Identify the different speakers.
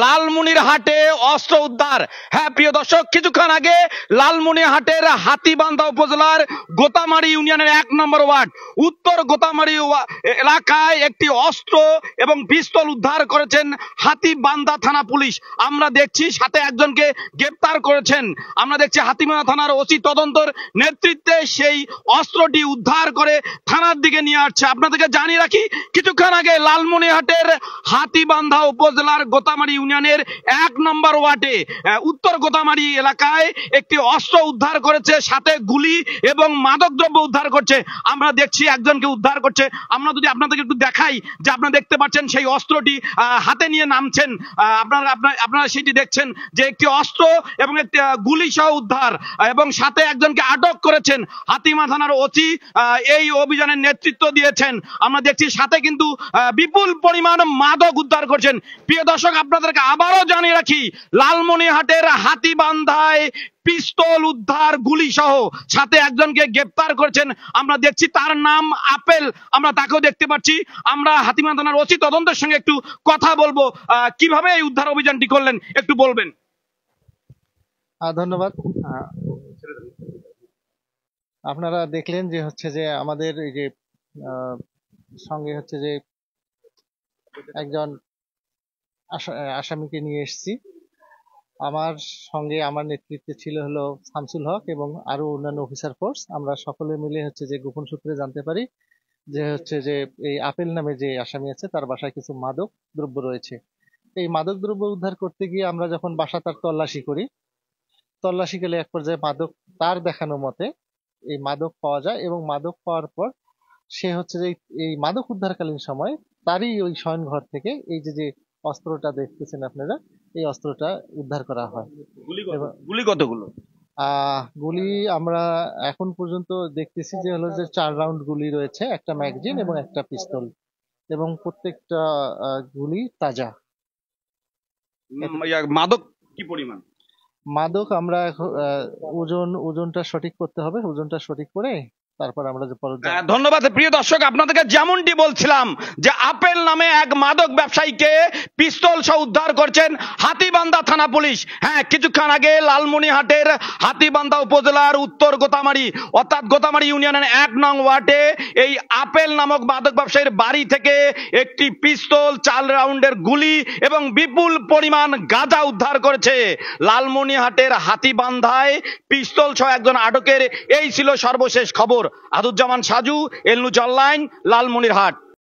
Speaker 1: লালমুনির হাটে অস্ত্র উদ্ধার হ্যাঁ প্রিয় দর্শক কিছুক্ষণ আগে লালমুনি হাটের হাতিবান্ধা উপজেলার গোতামারি ইউনিয়নের এক নম্বর ওয়ার্ড উত্তর গোতামারি এলাকায় একটি অস্ত্র এবং পিস্তল উদ্ধার করেছেন হাতিবান্ধা থানা পুলিশ আমরা দেখছি সাথে একজনকে গ্রেপ্তার করেছেন আমরা দেখছি হাতিবান্ধা থানার ওসি তদন্তর নেতৃত্বে সেই অস্ত্রটি উদ্ধার করে থানার দিকে নিয়ে আসছে আপনাদেরকে জানিয়ে রাখি কিছুক্ষণ আগে হাটের হাতিবান্ধা উপজেলার গোতামারি ইউনিয়নের এক নম্বর ওয়ার্ডে উত্তর গোদামারি এলাকায় একটি অস্ত্র উদ্ধার করেছে সাথে গুলি এবং মাদক দ্রব্য উদ্ধার করছে আমরা দেখছি একজনকে উদ্ধার করছে আমরা যদি আপনাদেরকে একটু দেখাই যে আপনারা দেখতে পাচ্ছেন সেই অস্ত্রটি হাতে নিয়ে নামছেন আপনারা আপনারা সেটি দেখছেন যে একটি অস্ত্র এবং একটি গুলি সহ উদ্ধার এবং সাথে একজনকে আটক করেছেন হাতিমা থানার অতি এই অভিযানের নেতৃত্ব দিয়েছেন আমরা দেখছি সাথে কিন্তু বিপুল পরিমাণ মাদক উদ্ধার করছেন প্রিয় দর্শক আপনাদের আপনাদেরকে আবারও জানিয়ে রাখি লালমনিহাটের হাতিবান্ধায় পিস্তল উদ্ধার গুলি সহ সাথে একজনকে গ্রেপ্তার করেছেন আমরা দেখছি তার নাম আপেল আমরা তাকেও দেখতে পাচ্ছি আমরা হাতিমান থানার অতি তদন্তের সঙ্গে একটু কথা বলবো কিভাবে এই উদ্ধার অভিযানটি করলেন একটু বলবেন
Speaker 2: ধন্যবাদ আপনারা দেখলেন যে হচ্ছে যে আমাদের এই যে সঙ্গে হচ্ছে যে একজন আসামিকে নিয়ে এসছি আমার সঙ্গে আমার নেতৃত্বে ছিল হলো শামসুল হক এবং আরো অন্যান্য অফিসার ফোর্স আমরা সকলে মিলে হচ্ছে যে গোপন সূত্রে জানতে পারি যে হচ্ছে যে এই আপেল নামে যে আসামি আছে তার বাসায় কিছু মাদক দ্রব্য রয়েছে এই মাদক দ্রব্য উদ্ধার করতে গিয়ে আমরা যখন বাসা তার তল্লাশি করি তল্লাশি গেলে এক পর্যায়ে মাদক তার দেখানো মতে এই মাদক পাওয়া যায় এবং মাদক পাওয়ার পর সে হচ্ছে যে এই মাদক উদ্ধারকালীন সময় তারই ওই শয়ন ঘর থেকে এই যে যে অস্ত্রটা দেখতেছেন আপনারা এই অস্ত্রটা উদ্ধার করা হয় গুলি কতগুলো গুলি আমরা এখন পর্যন্ত দেখতেছি যে হলো যে চার রাউন্ড গুলি রয়েছে একটা ম্যাগজিন এবং একটা পিস্তল এবং প্রত্যেকটা গুলি তাজা
Speaker 1: মাদক কি পরিমাণ
Speaker 2: মাদক আমরা ওজন ওজনটা সঠিক করতে হবে ওজনটা সঠিক করে তারপর আমরা যে
Speaker 1: ধন্যবাদ প্রিয় দর্শক আপনাদেরকে যেমনটি বলছিলাম যে আপেল নামে এক মাদক ব্যবসায়ীকে পিস্তল সহ উদ্ধার করছেন হাতিবান্ধা থানা পুলিশ হ্যাঁ কিছুক্ষণ আগে লালমনিহাটের হাতিবান্ধা উপজেলার উত্তর গোতামারি অর্থাৎ গোতামারি ইউনিয়নের এক নং ওয়ার্ডে এই আপেল নামক মাদক ব্যবসায়ীর বাড়ি থেকে একটি পিস্তল চাল রাউন্ডের গুলি এবং বিপুল পরিমাণ গাঁজা উদ্ধার করেছে লালমনিহাটের হাতিবান্ধায় পিস্তল সহ একজন আটকের এই ছিল সর্বশেষ খবর আদুজ্জামান সাজু এলনু জল্লাইন হাট